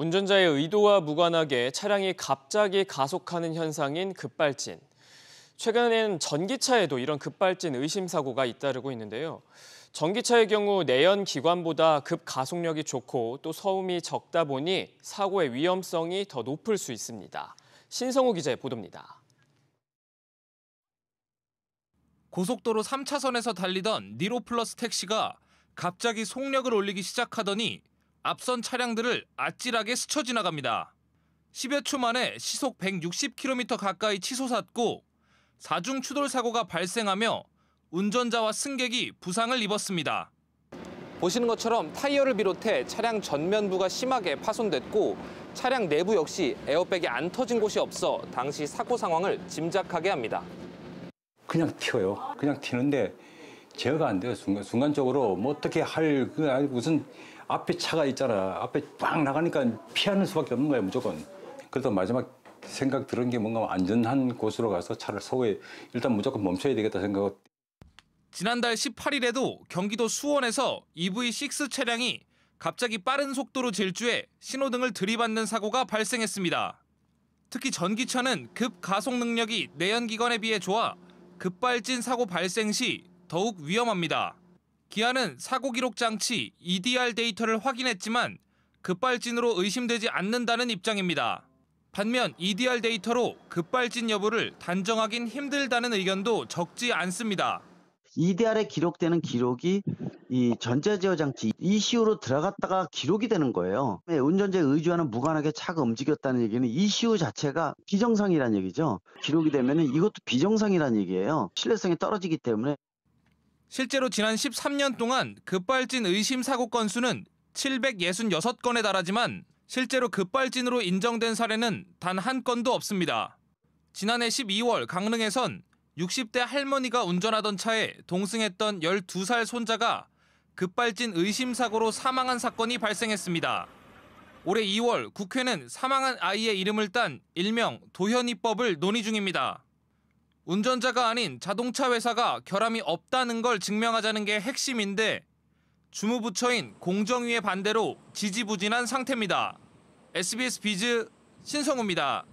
운전자의 의도와 무관하게 차량이 갑자기 가속하는 현상인 급발진. 최근에는 전기차에도 이런 급발진 의심 사고가 잇따르고 있는데요. 전기차의 경우 내연 기관보다 급 가속력이 좋고 또 서음이 적다 보니 사고의 위험성이 더 높을 수 있습니다. 신성우 기자의 보도입니다. 고속도로 3차선에서 달리던 니로 플러스 택시가 갑자기 속력을 올리기 시작하더니 앞선 차량들을 아찔하게 스쳐 지나갑니다. 10여 초 만에 시속 160km 가까이 치솟았고 사중 추돌 사고가 발생하며 운전자와 승객이 부상을 입었습니다. 보시는 것처럼 타이어를 비롯해 차량 전면부가 심하게 파손됐고 차량 내부 역시 에어백이 안 터진 곳이 없어 당시 사고 상황을 짐작하게 합니다. 그냥 튀어요. 그냥 튀는데 제어가 안 돼요. 순간, 순간적으로 뭐 어떻게 할, 그, 아니, 무슨 앞에 차가 있잖아. 앞에 빵 나가니까 피하는 수밖에 없는 거예요 무조건. 그래도 마지막 생각 들은 게 뭔가 안전한 곳으로 가서 차를 서고 일단 무조건 멈춰야 되겠다 생각하고. 지난달 18일에도 경기도 수원에서 EV6 차량이 갑자기 빠른 속도로 질주해 신호등을 들이받는 사고가 발생했습니다. 특히 전기차는 급 가속 능력이 내연기관에 비해 좋아 급발진 사고 발생 시 더욱 위험합니다. 기아는 사고 기록 장치 EDR 데이터를 확인했지만 급발진으로 의심되지 않는다는 입장입니다. 반면 EDR 데이터로 급발진 여부를 단정하긴 힘들다는 의견도 적지 않습니다. EDR에 기록되는 기록이 이 전자제어 장치 ECU로 들어갔다가 기록이 되는 거예요. 예, 운전자의 의지와는 무관하게 차가 움직였다는 얘기는 ECU 자체가 비정상이라는 얘기죠. 기록이 되면 이것도 비정상이라는 얘기예요. 신뢰성이 떨어지기 때문에 실제로 지난 13년 동안 급발진 의심 사고 건수는 766건에 달하지만 실제로 급발진으로 인정된 사례는 단 한 건도 없습니다. 지난해 12월 강릉에선 60대 할머니가 운전하던 차에 동승했던 12살 손자가 급발진 의심 사고로 사망한 사건이 발생했습니다. 올해 2월 국회는 사망한 아이의 이름을 딴 일명 도현이법을 논의 중입니다. 운전자가 아닌 자동차 회사가 결함이 없다는 걸 증명하자는 게 핵심인데 주무부처인 공정위의 반대로 지지부진한 상태입니다. SBS 비즈 신성우입니다.